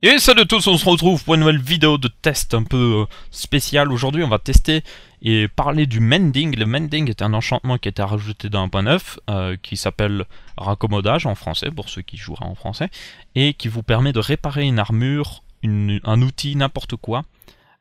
Et salut à tous, on se retrouve pour une nouvelle vidéo de test un peu euh, spécial Aujourd'hui, on va tester et parler du Mending. Le Mending est un enchantement qui a été rajouté dans point neuf euh, qui s'appelle Raccommodage en français, pour ceux qui joueraient en français, et qui vous permet de réparer une armure, un outil, n'importe quoi,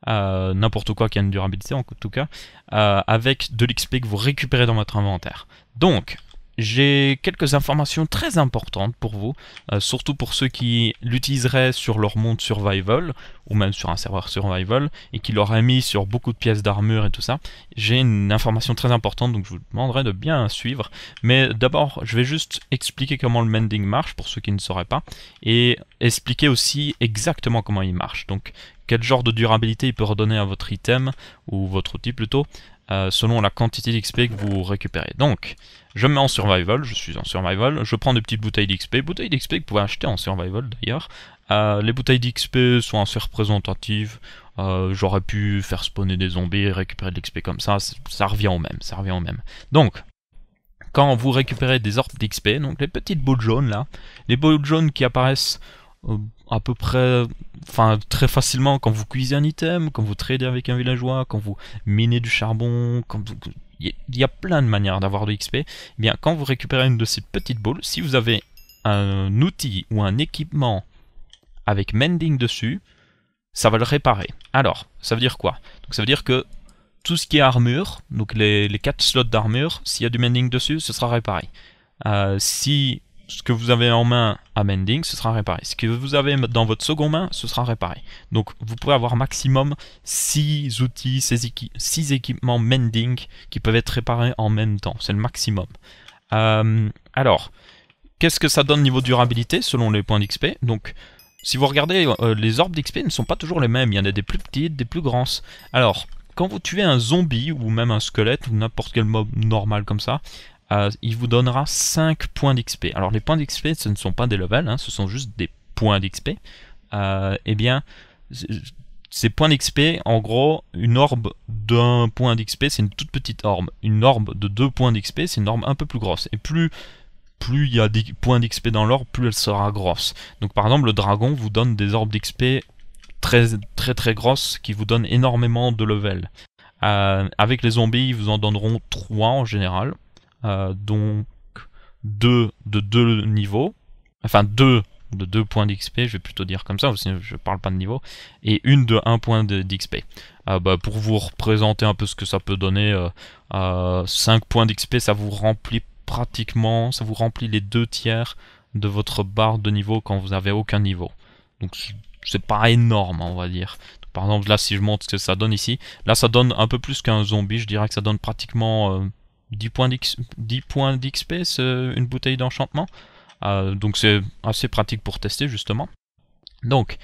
euh, n'importe quoi qui a une durabilité en tout cas, avec de l'XP que vous récupérez dans votre inventaire. Donc, j'ai quelques informations très importantes pour vous, euh, surtout pour ceux qui l'utiliseraient sur leur monde survival, ou même sur un serveur survival, et qui l'auraient mis sur beaucoup de pièces d'armure et tout ça. J'ai une information très importante, donc je vous demanderai de bien suivre. Mais d'abord, je vais juste expliquer comment le mending marche, pour ceux qui ne sauraient pas, et expliquer aussi exactement comment il marche. Donc, quel genre de durabilité il peut redonner à votre item, ou votre outil plutôt, euh, selon la quantité d'XP que vous récupérez. Donc, je mets en survival, je suis en survival, je prends des petites bouteilles d'XP, bouteilles d'XP que vous pouvez acheter en survival d'ailleurs. Euh, les bouteilles d'XP sont assez représentatives, euh, j'aurais pu faire spawner des zombies, Et récupérer de l'XP comme ça, ça revient au même, ça revient au même. Donc, quand vous récupérez des orbes d'XP, donc les petites boules jaunes là, les boules jaunes qui apparaissent euh, à peu près, enfin très facilement quand vous cuisez un item, quand vous tradez avec un villageois, quand vous minez du charbon, quand il y a plein de manières d'avoir de l'xp, Eh bien, quand vous récupérez une de ces petites boules, si vous avez un outil ou un équipement avec mending dessus, ça va le réparer. Alors, ça veut dire quoi Donc ça veut dire que tout ce qui est armure, donc les, 4 slots d'armure, s'il y a du mending dessus, ce sera réparé. Euh, si ce que vous avez en main à mending, ce sera réparé. Ce que vous avez dans votre seconde main, ce sera réparé. Donc vous pouvez avoir maximum 6 outils, 6, équipements mending qui peuvent être réparés en même temps. C'est le maximum. Euh, alors, qu'est-ce que ça donne niveau durabilité selon les points d'XP Donc si vous regardez, euh, les orbes d'XP ne sont pas toujours les mêmes. Il y en a des plus petites, des plus grandes. Alors, quand vous tuez un zombie ou même un squelette ou n'importe quel mob normal comme ça, euh, il vous donnera 5 points d'XP. Alors les points d'XP, ce ne sont pas des levels, hein, ce sont juste des points d'XP. Euh, eh bien, ces points d'XP, en gros, une orbe d'un point d'XP, c'est une toute petite orbe. Une orbe de 2 points d'XP, c'est une orbe un peu plus grosse. Et plus plus il y a des points d'XP dans l'orbe, plus elle sera grosse. Donc par exemple, le dragon vous donne des orbes d'XP très très très grosses qui vous donnent énormément de levels euh, avec les zombies, ils vous en donneront 3 en général, euh, donc deux de deux niveaux, enfin deux de 2 points d'XP, je vais plutôt dire comme ça, Je je parle pas de niveau, et une de 1 point d'XP. Euh, bah, pour vous représenter un peu ce que ça peut donner, 5 euh, points d'XP, ça vous remplit pratiquement, ça vous remplit les deux tiers de votre barre de niveau quand vous n'avez aucun niveau. Donc c'est pas énorme, on va dire. par exemple, là, si je montre ce que ça donne ici, là, ça donne un peu plus qu'un zombie, je dirais que ça donne pratiquement 10 points d'XP, euh, une bouteille d'enchantement. Euh, donc c'est assez pratique pour tester justement. Donc,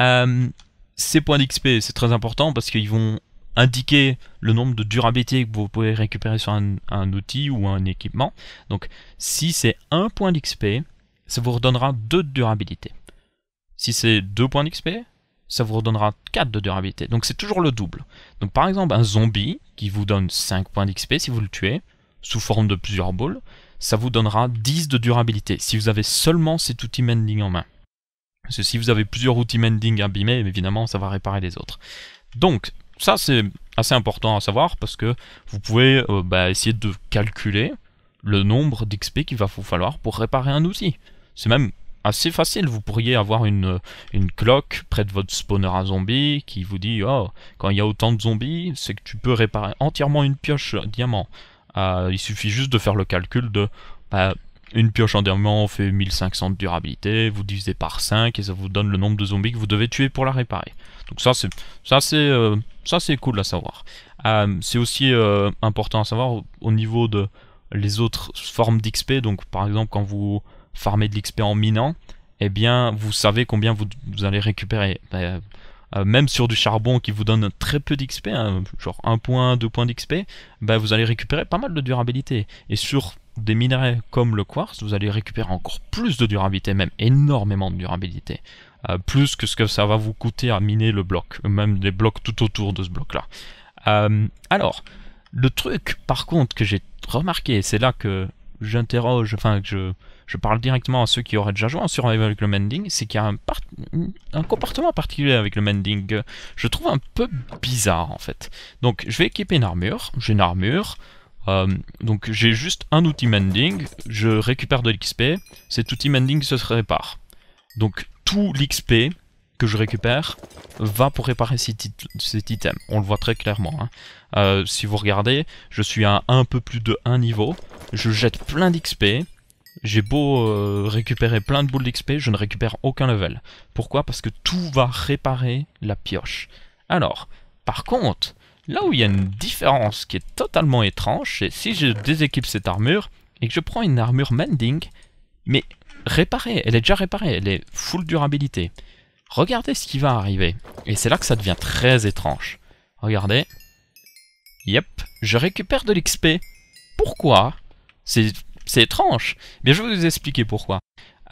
euh, ces points d'XP, c'est très important parce qu'ils vont indiquer le nombre de durabilité que vous pouvez récupérer sur un, outil ou un équipement. Donc, si c'est un point d'XP, ça vous redonnera 2 de durabilité. Si c'est 2 points d'XP, ça vous redonnera 4 de durabilité. Donc c'est toujours le double. Donc par exemple, un zombie qui vous donne 5 points d'XP si vous le tuez, sous forme de plusieurs balles, ça vous donnera 10 de durabilité si vous avez seulement cet outil mending en main. Parce que si vous avez plusieurs outils mending abîmés, évidemment ça va réparer les autres. Donc ça c'est assez important à savoir parce que vous pouvez euh, bah, essayer de calculer le nombre d'XP qu'il va vous falloir pour réparer un outil. C'est même assez facile. Vous pourriez avoir une, cloque près de votre spawner à zombies qui vous dit Oh, quand il y a autant de zombies, c'est que tu peux réparer entièrement une pioche diamant. Euh, il suffit juste de faire le calcul de bah, une pioche en diamant fait 1500 de durabilité, vous divisez par 5 et ça vous donne le nombre de zombies que vous devez tuer pour la réparer. Donc ça c'est ça c'est euh, ça c'est cool à savoir. Euh, c'est aussi important à savoir au niveau de les autres formes d'XP. Donc par exemple quand vous farmer de l'XP en minant, eh bien, vous savez combien vous, allez récupérer. Bah, euh, même sur du charbon qui vous donne très peu d'XP, hein, genre 1 point, 2 points d'XP, bah, vous allez récupérer pas mal de durabilité. Et sur des minerais comme le quartz, vous allez récupérer encore plus de durabilité, même énormément de durabilité. Euh, plus que ce que ça va vous coûter à miner le bloc, même des blocs tout autour de ce bloc-là. Euh, alors, le truc par contre que j'ai remarqué, c'est là que j'interroge, enfin que je, je parle directement à ceux qui auraient déjà joué en survival avec le mending, c'est qu'il y a un, comportement particulier avec le mending, je trouve un peu bizarre en fait. Donc je vais équiper une armure, j'ai une armure, euh, donc j'ai juste un outil mending, je récupère de l'XP, cet outil mending se répare. Donc tout l'XP que je récupère va pour réparer cet, item. On le voit très clairement. Hein. Euh, si vous regardez, je suis à un peu plus de 1 niveau. Je jette plein d'XP j'ai beau euh, récupérer plein de boules d'XP, je ne récupère aucun level. Pourquoi Parce que tout va réparer la pioche. Alors, par contre, là où il y a une différence qui est totalement étrange, c'est si je déséquipe cette armure et que je prends une armure mending, mais réparée, elle est déjà réparée, elle est full durabilité. Regardez ce qui va arriver. Et c'est là que ça devient très étrange. Regardez. Yep, je récupère de l'XP. Pourquoi C'est c'est étrange. Mais je vais vous expliquer pourquoi.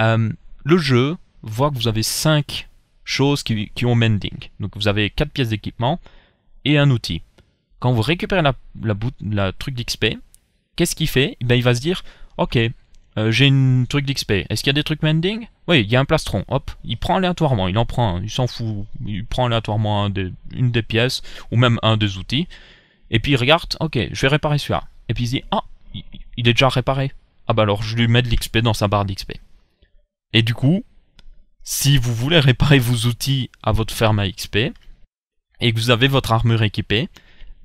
Euh, le jeu voit que vous avez 5 choses qui, ont mending. Donc vous avez 4 pièces d'équipement et un outil. Quand vous récupérez la, truc d'XP, qu'est-ce qu'il fait eh ben, Il va se dire, ok, euh, j'ai une truc d'XP. Est-ce qu'il y a des trucs mending Oui, il y a un plastron. Hop, il prend aléatoirement, il en prend un, il s'en fout. Il prend aléatoirement une des pièces ou même un des outils. Et puis il regarde, ok, je vais réparer celui-là. Et puis il se dit, ah, il est déjà réparé. Ah bah alors je lui mets de l'XP dans sa barre d'XP. Et du coup, si vous voulez réparer vos outils à votre ferme à XP, et que vous avez votre armure équipée,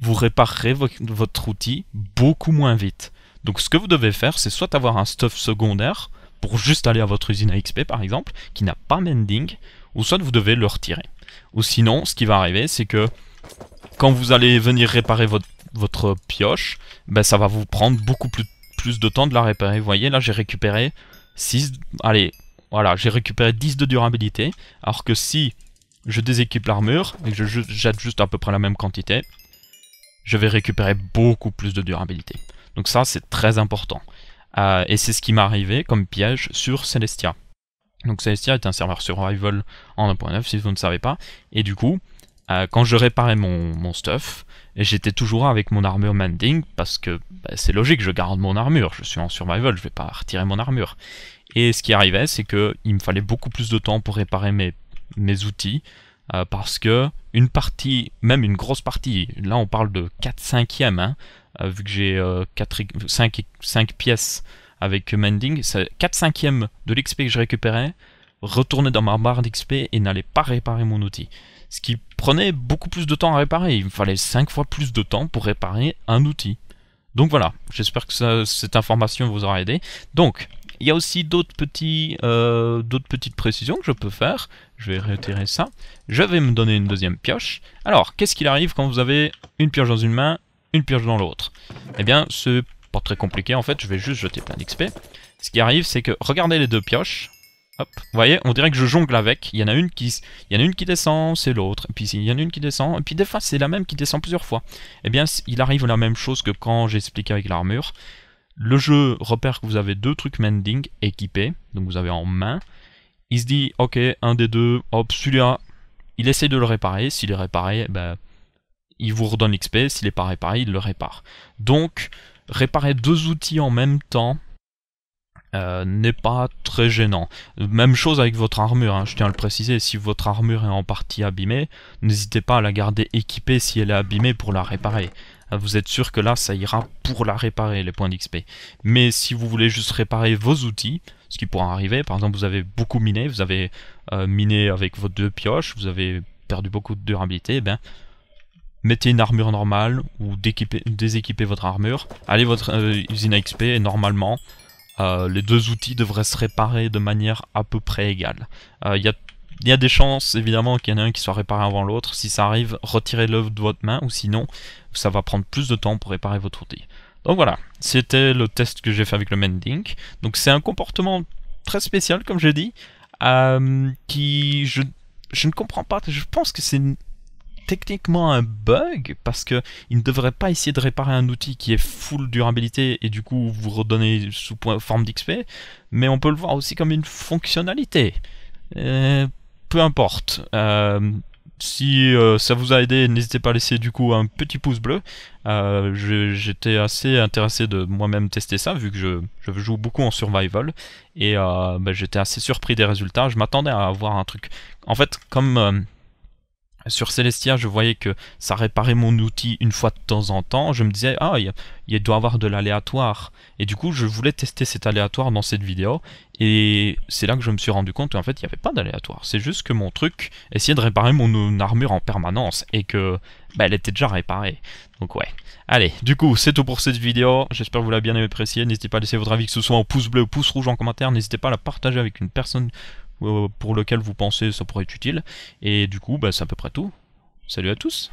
vous réparerez votre outil beaucoup moins vite. Donc ce que vous devez faire, c'est soit avoir un stuff secondaire, pour juste aller à votre usine à XP par exemple, qui n'a pas mending, ou soit vous devez le retirer. Ou sinon, ce qui va arriver, c'est que quand vous allez venir réparer votre, votre pioche, ben, ça va vous prendre beaucoup plus de plus de temps de la réparer. Vous voyez, là j'ai récupéré 6... Allez, voilà, j'ai récupéré 10 de durabilité. Alors que si je déséquipe l'armure et que je jette juste à peu près la même quantité, je vais récupérer beaucoup plus de durabilité. Donc ça, c'est très important. Euh, et c'est ce qui m'est arrivé comme piège sur Celestia. Donc Celestia est un serveur survival en 1.9 si vous ne savez pas. Et du coup, euh, quand je réparais mon, stuff, j'étais toujours avec mon armure Mending parce que bah, c'est logique, je garde mon armure, je suis en survival, je vais pas retirer mon armure. Et ce qui arrivait, c'est que il me fallait beaucoup plus de temps pour réparer mes, mes outils euh, parce que une partie, même une grosse partie, là on parle de 4 5 hein, euh, vu que j'ai 5, 5 pièces avec Mending, 4 5 de l'XP que je récupérais retournait dans ma barre d'XP et n'allait pas réparer mon outil ce qui prenait beaucoup plus de temps à réparer. Il me fallait 5 fois plus de temps pour réparer un outil. Donc voilà, j'espère que cette information vous aura aidé. Donc, il y a aussi euh, d'autres petites précisions que je peux faire. Je vais retirer ça. Je vais me donner une deuxième pioche. Alors, qu'est-ce qu'il arrive quand vous avez une pioche dans une main, une pioche dans l'autre Eh bien, c'est pas très compliqué en fait, je vais juste jeter plein d'XP. Ce qui arrive, c'est que, regardez les deux pioches, Hop, vous voyez, on dirait que je jongle avec. Il y en a une qui, y en a une qui descend, c'est l'autre. et Puis il y en a une qui descend, et puis des fois c'est la même qui descend plusieurs fois. Eh bien, il arrive la même chose que quand expliqué avec l'armure. Le jeu repère que vous avez deux trucs mending équipés, donc vous avez en main. Il se dit, ok, un des deux, hop, celui-là, il essaie de le réparer. S'il est réparé, eh ben, il vous redonne l'XP. S'il n'est pas réparé, il le répare. Donc, réparer deux outils en même temps, euh, n'est pas très gênant. Même chose avec votre armure, hein, je tiens à le préciser, si votre armure est en partie abîmée, n'hésitez pas à la garder équipée si elle est abîmée pour la réparer. Euh, vous êtes sûr que là, ça ira pour la réparer, les points d'XP. Mais si vous voulez juste réparer vos outils, ce qui pourra arriver, par exemple, vous avez beaucoup miné, vous avez euh, miné avec vos deux pioches, vous avez perdu beaucoup de durabilité, ben, mettez une armure normale ou déséquipez votre armure, allez votre usine à XP et normalement, euh, les deux outils devraient se réparer de manière à peu près égale. Il euh, y, a des chances évidemment qu'il y en ait un qui soit réparé avant l'autre. Si ça arrive, retirez l'oeuvre de votre main ou sinon ça va prendre plus de temps pour réparer votre outil. Donc voilà, c'était le test que j'ai fait avec le mending Donc c'est un comportement très spécial comme j'ai dit, euh, qui je, je ne comprends pas, je pense que c'est techniquement un bug parce que il ne devrait pas essayer de réparer un outil qui est full durabilité et du coup vous redonner sous forme d'XP, mais on peut le voir aussi comme une fonctionnalité. Euh, peu importe. Euh, si euh, ça vous a aidé, n'hésitez pas à laisser du coup un petit pouce bleu. J'étais assez intéressé de moi-même tester ça, vu que je, joue beaucoup en survival. Et bah, j'étais assez surpris des résultats. Je m'attendais à avoir un truc. En fait, comme sur Celestia, je voyais que ça réparait mon outil une fois de temps en temps. Je me disais, ah, il, doit doit avoir de l'aléatoire. Et du coup, je voulais tester cet aléatoire dans cette vidéo. Et c'est là que je me suis rendu compte qu'en fait, il n'y avait pas d'aléatoire. C'est juste que mon truc essayait de réparer mon armure en permanence et que bah, elle était déjà réparée. Donc ouais. Allez, du coup, c'est tout pour cette vidéo. J'espère que vous l'avez bien appréciée. N'hésitez pas à laisser votre avis, que ce soit en pouce bleu ou pouce rouge en commentaire. N'hésitez pas à la partager avec une personne euh, pour lequel vous pensez ça pourrait être utile. Et du coup, bah, c'est à peu près tout. Salut à tous